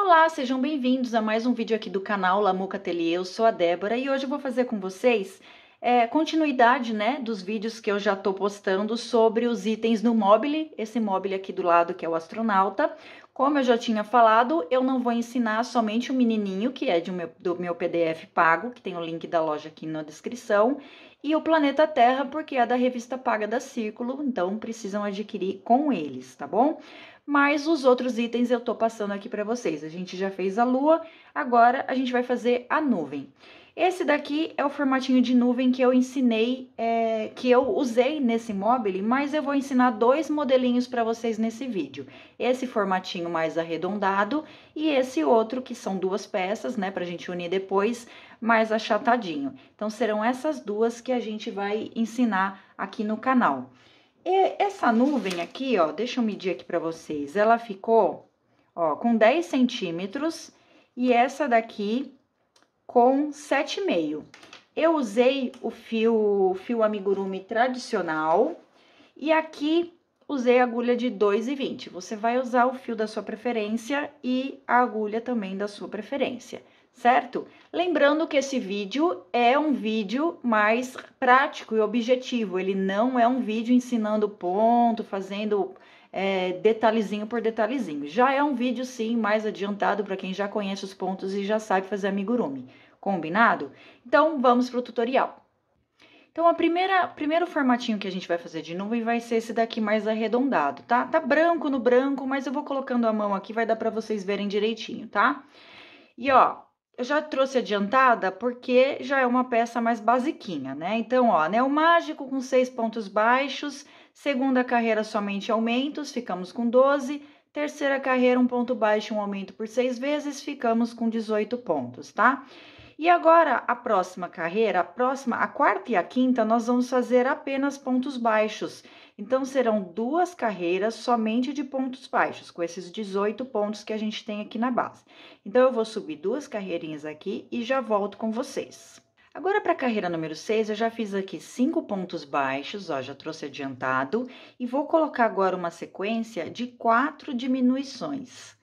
Olá, sejam bem-vindos a mais um vídeo aqui do canal Lamuca Atelier, eu sou a Débora e hoje eu vou fazer com vocês é, continuidade né, dos vídeos que eu já estou postando sobre os itens do mobile, esse mobile aqui do lado que é o astronauta. Como eu já tinha falado, eu não vou ensinar somente o menininho, que é meu, do meu PDF pago, que tem o link da loja aqui na descrição, e o Planeta Terra, porque é da revista paga da Círculo, então precisam adquirir com eles, tá bom? Mas os outros itens eu tô passando aqui para vocês. A gente já fez a Lua, agora a gente vai fazer a nuvem. Esse daqui é o formatinho de nuvem que eu ensinei, é, que eu usei nesse mobile, mas eu vou ensinar dois modelinhos para vocês nesse vídeo. Esse formatinho mais arredondado e esse outro, que são duas peças, né, para a gente unir depois, mais achatadinho. Então, serão essas duas que a gente vai ensinar aqui no canal. E essa nuvem aqui, ó, deixa eu medir aqui para vocês, ela ficou, ó, com 10 centímetros e essa daqui com 7,5. Eu usei o fio, fio amigurumi tradicional e aqui usei agulha de 2,20. Você vai usar o fio da sua preferência e a agulha também da sua preferência, certo? Lembrando que esse vídeo é um vídeo mais prático e objetivo, ele não é um vídeo ensinando ponto, fazendo é, detalhezinho por detalhezinho. Já é um vídeo, sim, mais adiantado para quem já conhece os pontos e já sabe fazer amigurumi. Combinado? Então, vamos para o tutorial. Então, a primeira primeiro formatinho que a gente vai fazer de nuvem vai ser esse daqui mais arredondado, tá? Tá branco no branco, mas eu vou colocando a mão aqui, vai dar para vocês verem direitinho, tá? E, ó, eu já trouxe adiantada porque já é uma peça mais basiquinha, né? Então, ó, anel mágico com seis pontos baixos, Segunda carreira, somente aumentos, ficamos com 12. Terceira carreira, um ponto baixo, um aumento por seis vezes, ficamos com 18 pontos, tá? E agora, a próxima carreira, a próxima, a quarta e a quinta, nós vamos fazer apenas pontos baixos. Então, serão duas carreiras somente de pontos baixos, com esses 18 pontos que a gente tem aqui na base. Então, eu vou subir duas carreirinhas aqui e já volto com vocês. Agora, para a carreira número 6, eu já fiz aqui cinco pontos baixos, ó, já trouxe adiantado, e vou colocar agora uma sequência de quatro diminuições.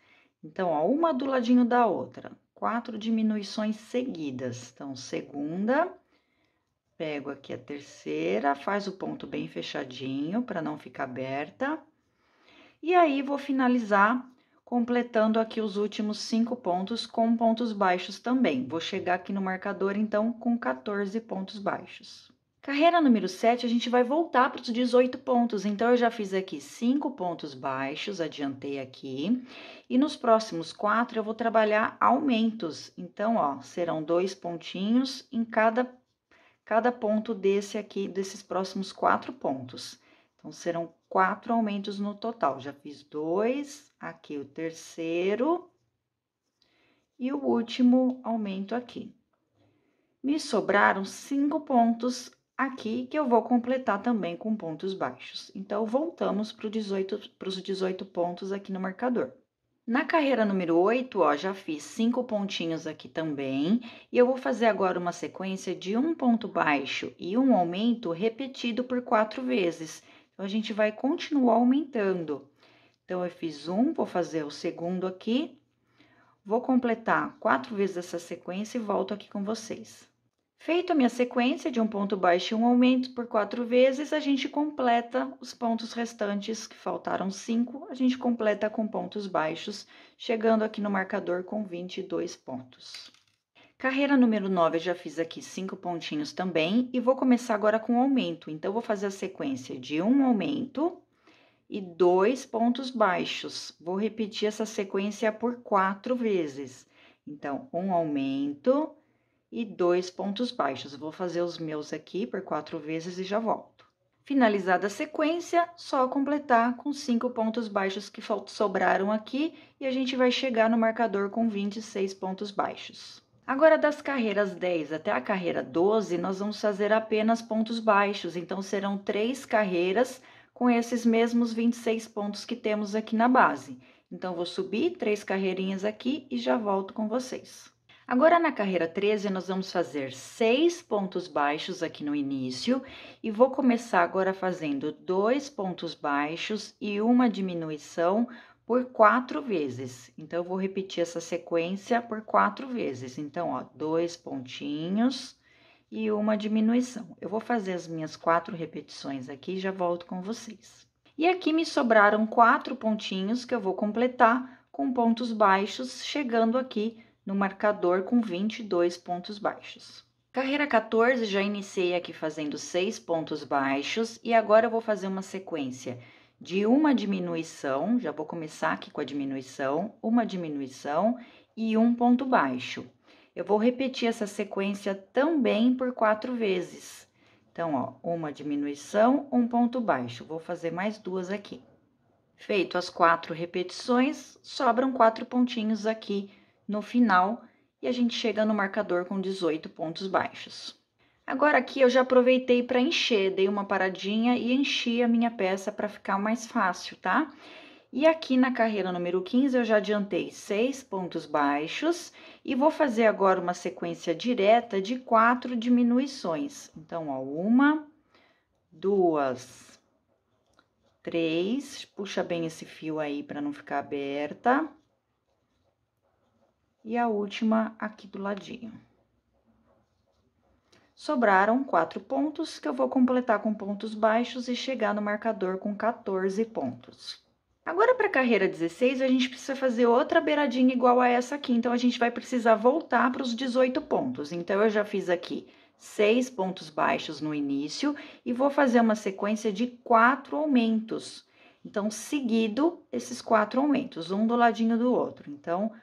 Então, ó, uma do ladinho da outra, quatro diminuições seguidas. Então, segunda, pego aqui a terceira, faz o ponto bem fechadinho para não ficar aberta. E aí, vou finalizar completando aqui os últimos cinco pontos com pontos baixos também. Vou chegar aqui no marcador, então, com 14 pontos baixos. Carreira número 7, a gente vai voltar para os 18 pontos. Então, eu já fiz aqui cinco pontos baixos, adiantei aqui. E nos próximos quatro, eu vou trabalhar aumentos. Então, ó, serão dois pontinhos em cada, cada ponto desse aqui, desses próximos quatro pontos. Então, serão quatro aumentos no total. Já fiz dois, aqui o terceiro e o último aumento aqui. Me sobraram cinco pontos aqui que eu vou completar também com pontos baixos. Então, voltamos para 18, os 18 pontos aqui no marcador. Na carreira número 8, ó, já fiz cinco pontinhos aqui também, e eu vou fazer agora uma sequência de um ponto baixo e um aumento repetido por quatro vezes. Então, a gente vai continuar aumentando. Então, eu fiz um, vou fazer o segundo aqui. Vou completar quatro vezes essa sequência e volto aqui com vocês. Feito a minha sequência de um ponto baixo e um aumento por quatro vezes, a gente completa os pontos restantes, que faltaram cinco, a gente completa com pontos baixos, chegando aqui no marcador com 22 pontos. Carreira número 9, eu já fiz aqui cinco pontinhos também e vou começar agora com aumento. Então, vou fazer a sequência de um aumento e dois pontos baixos. Vou repetir essa sequência por quatro vezes. Então, um aumento e dois pontos baixos. Vou fazer os meus aqui por quatro vezes e já volto. Finalizada a sequência, só completar com cinco pontos baixos que sobraram aqui e a gente vai chegar no marcador com 26 pontos baixos. Agora, das carreiras 10 até a carreira 12, nós vamos fazer apenas pontos baixos, então serão três carreiras com esses mesmos 26 pontos que temos aqui na base. Então, vou subir três carreirinhas aqui e já volto com vocês. Agora, na carreira 13, nós vamos fazer seis pontos baixos aqui no início e vou começar agora fazendo dois pontos baixos e uma diminuição por quatro vezes. Então, eu vou repetir essa sequência por quatro vezes. Então, ó, dois pontinhos e uma diminuição. Eu vou fazer as minhas quatro repetições aqui e já volto com vocês. E aqui me sobraram quatro pontinhos que eu vou completar com pontos baixos, chegando aqui no marcador com 22 pontos baixos. Carreira 14, já iniciei aqui fazendo seis pontos baixos e agora eu vou fazer uma sequência de uma diminuição, já vou começar aqui com a diminuição, uma diminuição e um ponto baixo. Eu vou repetir essa sequência também por quatro vezes. Então, ó, uma diminuição, um ponto baixo. Vou fazer mais duas aqui. Feito as quatro repetições, sobram quatro pontinhos aqui no final e a gente chega no marcador com 18 pontos baixos. Agora aqui eu já aproveitei para encher, dei uma paradinha e enchi a minha peça para ficar mais fácil, tá? E aqui na carreira número 15 eu já adiantei seis pontos baixos e vou fazer agora uma sequência direta de quatro diminuições. Então, ó, uma, duas, três, puxa bem esse fio aí para não ficar aberta. E a última aqui do ladinho. Sobraram 4 pontos que eu vou completar com pontos baixos e chegar no marcador com 14 pontos. Agora, para a carreira 16, a gente precisa fazer outra beiradinha igual a essa aqui. Então, a gente vai precisar voltar para os 18 pontos. Então, eu já fiz aqui seis pontos baixos no início e vou fazer uma sequência de quatro aumentos. Então, seguido esses quatro aumentos, um do ladinho do outro. Então,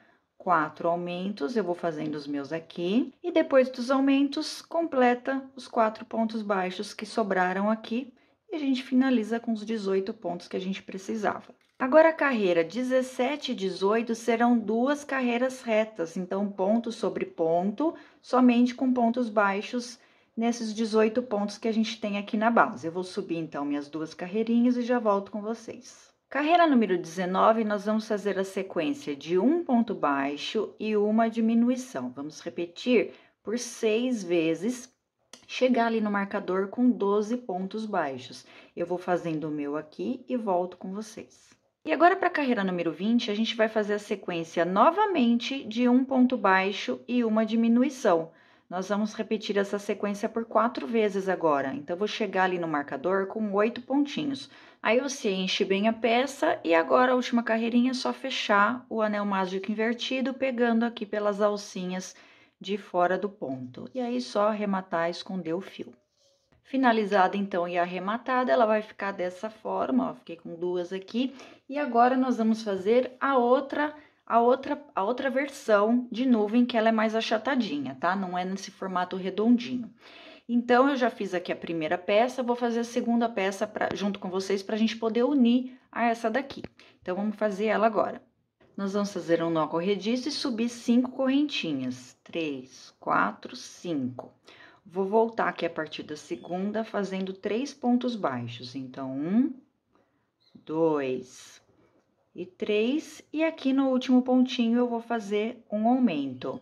quatro aumentos, eu vou fazendo os meus aqui, e depois dos aumentos, completa os quatro pontos baixos que sobraram aqui, e a gente finaliza com os 18 pontos que a gente precisava. Agora, a carreira 17 e 18 serão duas carreiras retas, então ponto sobre ponto, somente com pontos baixos nesses 18 pontos que a gente tem aqui na base. Eu vou subir então minhas duas carreirinhas e já volto com vocês. Carreira número 19, nós vamos fazer a sequência de um ponto baixo e uma diminuição. Vamos repetir por seis vezes, chegar ali no marcador com 12 pontos baixos. Eu vou fazendo o meu aqui e volto com vocês. E agora, para a carreira número 20, a gente vai fazer a sequência novamente de um ponto baixo e uma diminuição. Nós vamos repetir essa sequência por quatro vezes agora. Então, vou chegar ali no marcador com oito pontinhos. Aí você enche bem a peça e agora a última carreirinha é só fechar o anel mágico invertido, pegando aqui pelas alcinhas de fora do ponto. E aí só arrematar, e esconder o fio. Finalizada então e arrematada, ela vai ficar dessa forma, ó, fiquei com duas aqui. E agora nós vamos fazer a outra a outra, a outra versão de nuvem que ela é mais achatadinha, tá? Não é nesse formato redondinho. Então eu já fiz aqui a primeira peça, vou fazer a segunda peça pra, junto com vocês para a gente poder unir a essa daqui. Então vamos fazer ela agora. Nós vamos fazer um nó corrediço e subir cinco correntinhas. Três, quatro, cinco. Vou voltar aqui a partir da segunda, fazendo três pontos baixos. Então, um, dois e três. E aqui no último pontinho, eu vou fazer um aumento.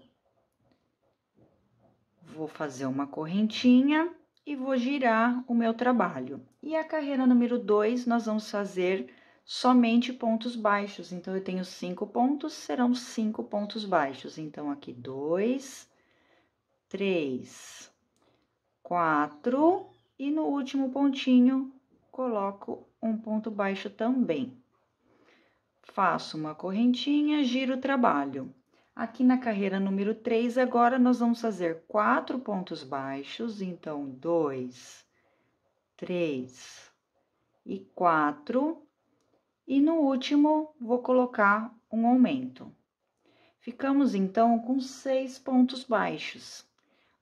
Vou fazer uma correntinha e vou girar o meu trabalho. E a carreira número 2, nós vamos fazer somente pontos baixos. Então, eu tenho cinco pontos, serão cinco pontos baixos. Então, aqui dois, três, quatro, e no último pontinho, coloco um ponto baixo também. Faço uma correntinha, giro o trabalho. Aqui na carreira número 3, agora nós vamos fazer quatro pontos baixos, então, dois, três e quatro. E no último, vou colocar um aumento. Ficamos, então, com seis pontos baixos.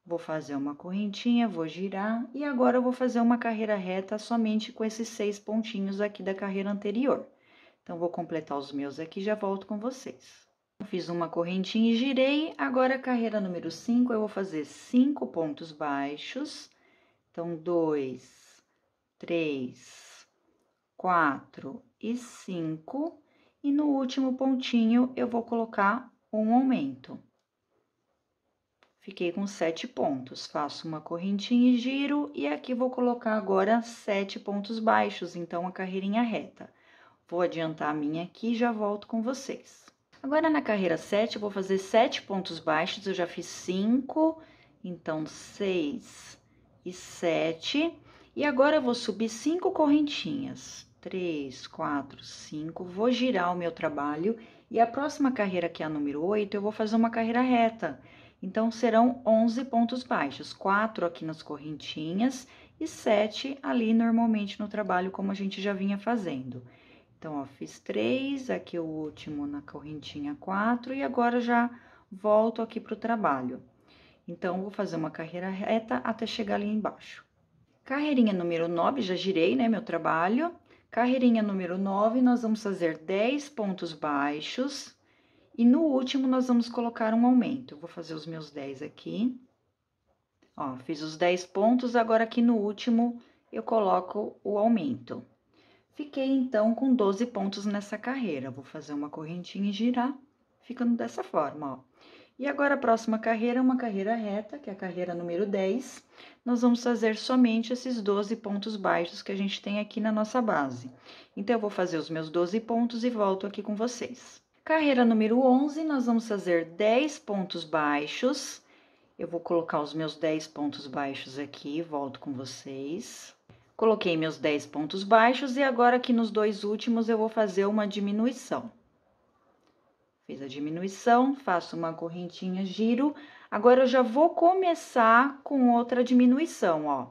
Vou fazer uma correntinha, vou girar e agora eu vou fazer uma carreira reta somente com esses seis pontinhos aqui da carreira anterior. Então, vou completar os meus aqui e já volto com vocês. Fiz uma correntinha e girei. Agora, carreira número 5, eu vou fazer cinco pontos baixos. Então, dois, três, quatro e cinco. E no último pontinho, eu vou colocar um aumento. Fiquei com sete pontos. Faço uma correntinha e giro. E aqui, vou colocar agora sete pontos baixos. Então, a carreirinha reta. Vou adiantar a minha aqui e já volto com vocês. Agora na carreira 7, eu vou fazer 7 pontos baixos, eu já fiz 5, então 6 e 7. E agora eu vou subir 5 correntinhas. 3, 4, 5, vou girar o meu trabalho e a próxima carreira, que é a número 8, eu vou fazer uma carreira reta. Então, serão 11 pontos baixos, 4 aqui nas correntinhas e 7 ali normalmente no trabalho, como a gente já vinha fazendo. Então, ó, fiz três, aqui o último na correntinha quatro, e agora já volto aqui pro trabalho. Então, vou fazer uma carreira reta até chegar ali embaixo. Carreirinha número 9, já girei, né, meu trabalho. Carreirinha número 9, nós vamos fazer 10 pontos baixos. E no último, nós vamos colocar um aumento. vou fazer os meus 10 aqui. Ó, fiz os 10 pontos, agora aqui no último, eu coloco o aumento. Fiquei então com 12 pontos nessa carreira. Vou fazer uma correntinha e girar, ficando dessa forma, ó. E agora a próxima carreira é uma carreira reta, que é a carreira número 10. Nós vamos fazer somente esses 12 pontos baixos que a gente tem aqui na nossa base. Então, eu vou fazer os meus 12 pontos e volto aqui com vocês. Carreira número 11, nós vamos fazer 10 pontos baixos. Eu vou colocar os meus 10 pontos baixos aqui, volto com vocês. Coloquei meus 10 pontos baixos e agora aqui nos dois últimos eu vou fazer uma diminuição. Fiz a diminuição, faço uma correntinha, giro. Agora eu já vou começar com outra diminuição, ó.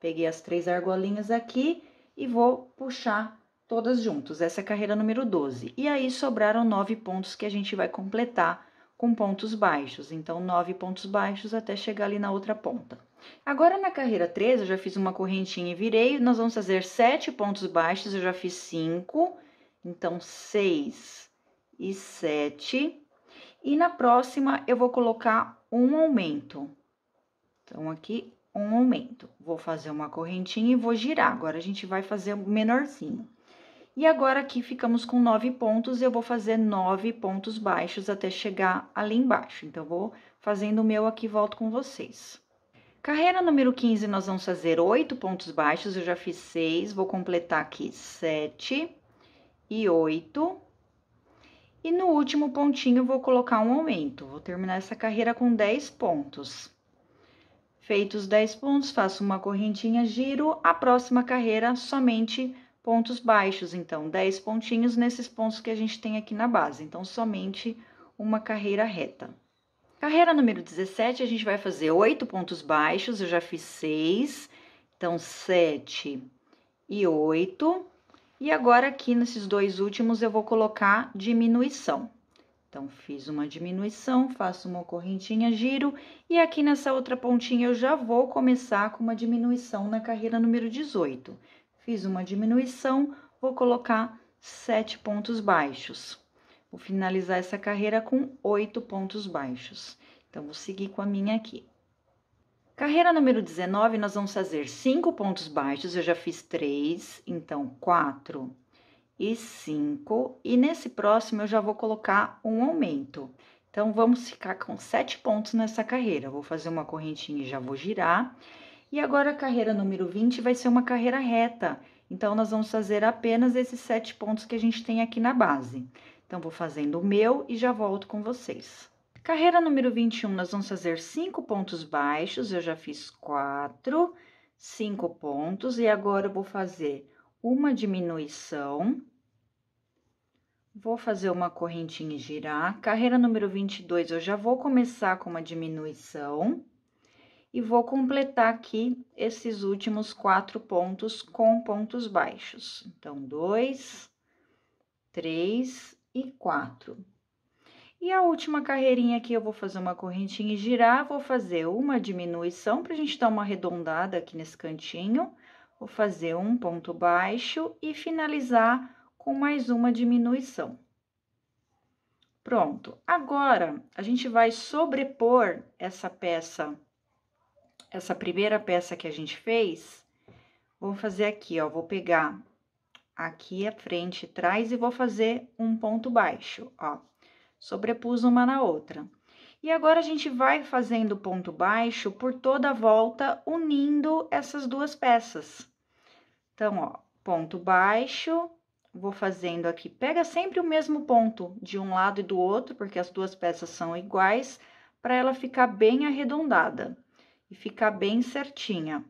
Peguei as três argolinhas aqui e vou puxar todas juntas. Essa é a carreira número 12. E aí sobraram nove pontos que a gente vai completar com pontos baixos. Então, nove pontos baixos até chegar ali na outra ponta. Agora na carreira 3, eu já fiz uma correntinha e virei. Nós vamos fazer 7 pontos baixos, eu já fiz 5. Então, 6 e 7. E na próxima, eu vou colocar um aumento. Então, aqui, um aumento. Vou fazer uma correntinha e vou girar. Agora, a gente vai fazer o menorzinho. E agora, aqui, ficamos com 9 pontos. Eu vou fazer 9 pontos baixos até chegar ali embaixo. Então, vou fazendo o meu aqui volto com vocês. Carreira número 15, nós vamos fazer oito pontos baixos, eu já fiz seis, vou completar aqui sete e oito. E no último pontinho, vou colocar um aumento, vou terminar essa carreira com dez pontos. Feitos dez pontos, faço uma correntinha, giro, a próxima carreira somente pontos baixos, então dez pontinhos nesses pontos que a gente tem aqui na base, então somente uma carreira reta. Carreira número 17, a gente vai fazer oito pontos baixos, eu já fiz seis, então sete e oito. E agora aqui nesses dois últimos eu vou colocar diminuição. Então fiz uma diminuição, faço uma correntinha, giro e aqui nessa outra pontinha eu já vou começar com uma diminuição na carreira número 18. Fiz uma diminuição, vou colocar sete pontos baixos. Vou finalizar essa carreira com oito pontos baixos. Então, vou seguir com a minha aqui. Carreira número 19, nós vamos fazer cinco pontos baixos. Eu já fiz três, então quatro e cinco. E nesse próximo, eu já vou colocar um aumento. Então, vamos ficar com sete pontos nessa carreira. Vou fazer uma correntinha e já vou girar. E agora, a carreira número 20 vai ser uma carreira reta. Então, nós vamos fazer apenas esses sete pontos que a gente tem aqui na base. Então, vou fazendo o meu e já volto com vocês. Carreira número 21, nós vamos fazer cinco pontos baixos, eu já fiz quatro, cinco pontos, e agora eu vou fazer uma diminuição, vou fazer uma correntinha e girar. Carreira número 22, eu já vou começar com uma diminuição, e vou completar aqui esses últimos quatro pontos com pontos baixos. Então, dois, três e 4. E a última carreirinha aqui, eu vou fazer uma correntinha e girar, vou fazer uma diminuição para a gente dar uma arredondada aqui nesse cantinho. Vou fazer um ponto baixo e finalizar com mais uma diminuição. Pronto. Agora, a gente vai sobrepor essa peça, essa primeira peça que a gente fez. Vou fazer aqui, ó, vou pegar aqui a frente e trás e vou fazer um ponto baixo, ó. Sobrepus uma na outra. E agora a gente vai fazendo ponto baixo por toda a volta, unindo essas duas peças. Então, ó, ponto baixo, vou fazendo aqui, pega sempre o mesmo ponto de um lado e do outro, porque as duas peças são iguais, para ela ficar bem arredondada e ficar bem certinha.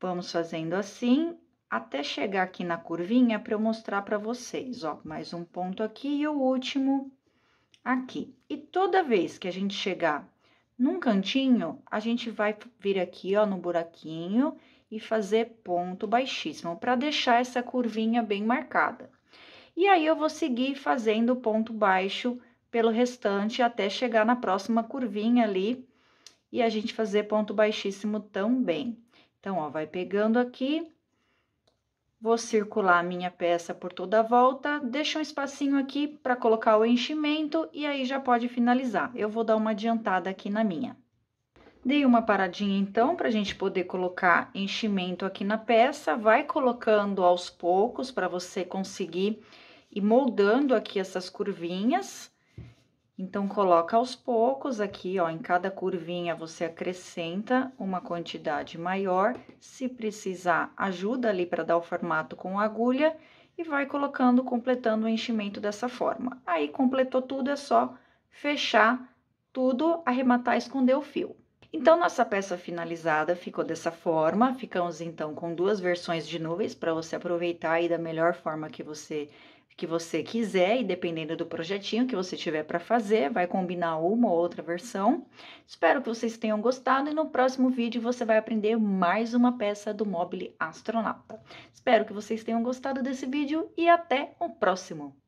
Vamos fazendo assim até chegar aqui na curvinha para eu mostrar para vocês, ó, mais um ponto aqui e o último aqui. E toda vez que a gente chegar num cantinho, a gente vai vir aqui, ó, no buraquinho e fazer ponto baixíssimo para deixar essa curvinha bem marcada. E aí eu vou seguir fazendo ponto baixo pelo restante até chegar na próxima curvinha ali e a gente fazer ponto baixíssimo também. Então, ó, vai pegando aqui Vou circular a minha peça por toda a volta, deixo um espacinho aqui para colocar o enchimento e aí já pode finalizar. Eu vou dar uma adiantada aqui na minha. Dei uma paradinha então para a gente poder colocar enchimento aqui na peça. Vai colocando aos poucos para você conseguir ir moldando aqui essas curvinhas. Então coloca aos poucos aqui, ó, em cada curvinha você acrescenta uma quantidade maior, se precisar, ajuda ali para dar o formato com a agulha e vai colocando, completando o enchimento dessa forma. Aí completou tudo, é só fechar tudo, arrematar, esconder o fio. Então, nossa peça finalizada ficou dessa forma. Ficamos então com duas versões de nuvens para você aproveitar aí da melhor forma que você que você quiser e dependendo do projetinho que você tiver para fazer, vai combinar uma ou outra versão. Espero que vocês tenham gostado e no próximo vídeo você vai aprender mais uma peça do mobile astronauta. Espero que vocês tenham gostado desse vídeo e até o próximo.